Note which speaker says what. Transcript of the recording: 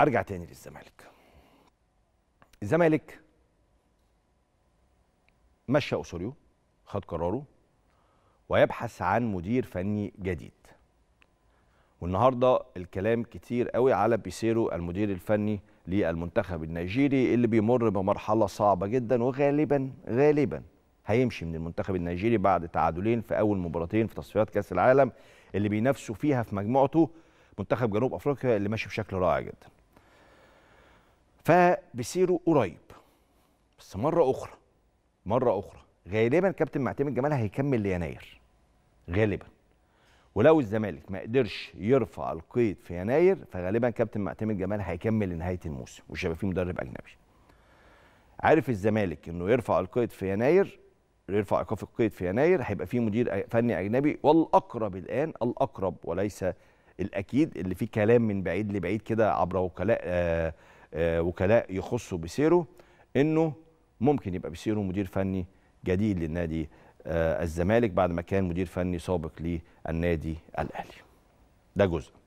Speaker 1: ارجع تاني للزمالك الزمالك مشى اسوريو خد قراره ويبحث عن مدير فني جديد والنهارده الكلام كتير قوي على بيسيرو المدير الفني للمنتخب النيجيري اللي بيمر بمرحله صعبه جدا وغالبا غالبا هيمشي من المنتخب النيجيري بعد تعادلين في اول مباراتين في تصفيات كاس العالم اللي بينافسوا فيها في مجموعته منتخب جنوب افريقيا اللي ماشي بشكل رائع جدا فبيصيروا قريب بس مره اخرى مره اخرى غالبا كابتن معتمد جمال هيكمل ليناير غالبا ولو الزمالك ما قدرش يرفع القيد في يناير فغالبا كابتن معتمد جمال هيكمل لنهايه الموسم مش هيبقى فيه مدرب اجنبي عارف الزمالك انه يرفع القيد في يناير يرفع ايقاف القيد في يناير هيبقى فيه مدير فني اجنبي والاقرب الان الاقرب وليس الاكيد اللي فيه كلام من بعيد لبعيد كده عبر وكلاء آه آه، وكلاء يخصوا بسيره انه ممكن يبقى بسيره مدير فني جديد للنادي آه، الزمالك بعد ما كان مدير فني سابق للنادي الاهلي ده جزء